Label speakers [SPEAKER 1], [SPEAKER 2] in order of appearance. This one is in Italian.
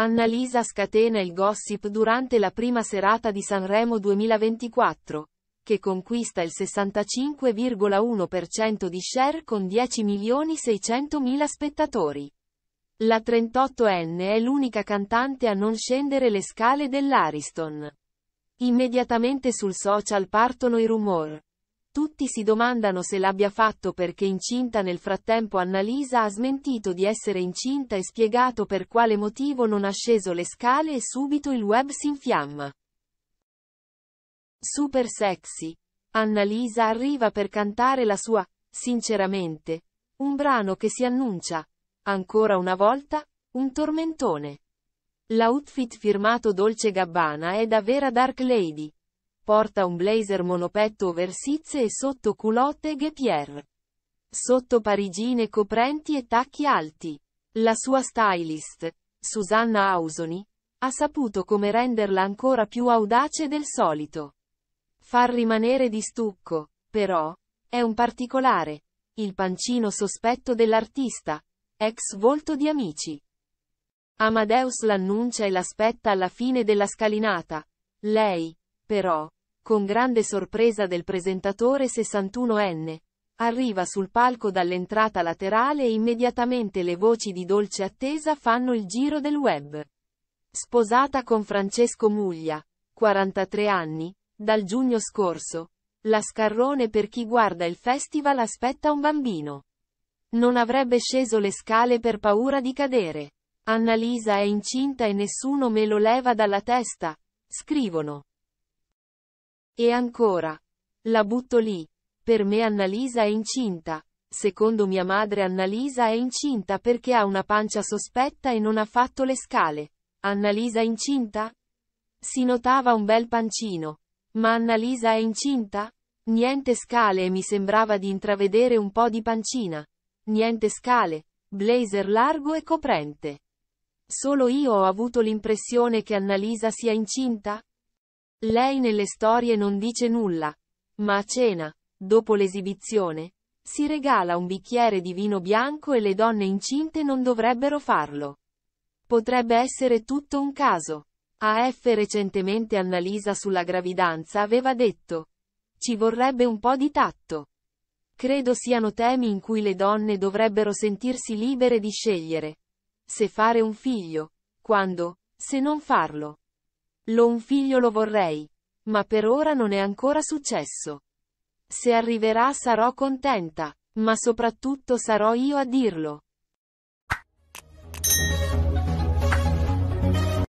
[SPEAKER 1] Annalisa scatena il gossip durante la prima serata di Sanremo 2024, che conquista il 65,1% di share con 10.600.000 spettatori. La 38enne è l'unica cantante a non scendere le scale dell'Ariston. Immediatamente sul social partono i rumor. Tutti si domandano se l'abbia fatto perché incinta nel frattempo Annalisa ha smentito di essere incinta e spiegato per quale motivo non ha sceso le scale e subito il web si infiamma. Super sexy. Annalisa arriva per cantare la sua, sinceramente, un brano che si annuncia, ancora una volta, un tormentone. L'outfit firmato Dolce Gabbana è da vera Dark Lady porta un blazer monopetto oversize e sotto culotte Gepierre. Sotto parigine coprenti e tacchi alti. La sua stylist, Susanna Ausoni, ha saputo come renderla ancora più audace del solito. Far rimanere di stucco, però, è un particolare, il pancino sospetto dell'artista, ex volto di amici. Amadeus l'annuncia e l'aspetta alla fine della scalinata. Lei, però, con grande sorpresa del presentatore 61enne. Arriva sul palco dall'entrata laterale e immediatamente le voci di dolce attesa fanno il giro del web. Sposata con Francesco Muglia, 43 anni, dal giugno scorso. La scarrone per chi guarda il festival aspetta un bambino. Non avrebbe sceso le scale per paura di cadere. Annalisa è incinta e nessuno me lo leva dalla testa. Scrivono. E ancora. La butto lì. Per me Annalisa è incinta. Secondo mia madre Annalisa è incinta perché ha una pancia sospetta e non ha fatto le scale. Annalisa incinta? Si notava un bel pancino. Ma Annalisa è incinta? Niente scale e mi sembrava di intravedere un po' di pancina. Niente scale, blazer largo e coprente. Solo io ho avuto l'impressione che Annalisa sia incinta? Lei nelle storie non dice nulla, ma a cena, dopo l'esibizione, si regala un bicchiere di vino bianco e le donne incinte non dovrebbero farlo. Potrebbe essere tutto un caso. AF recentemente Annalisa sulla gravidanza aveva detto. Ci vorrebbe un po' di tatto. Credo siano temi in cui le donne dovrebbero sentirsi libere di scegliere. Se fare un figlio. Quando. Se non farlo. Lo un figlio lo vorrei. Ma per ora non è ancora successo. Se arriverà sarò contenta, ma soprattutto sarò io a dirlo.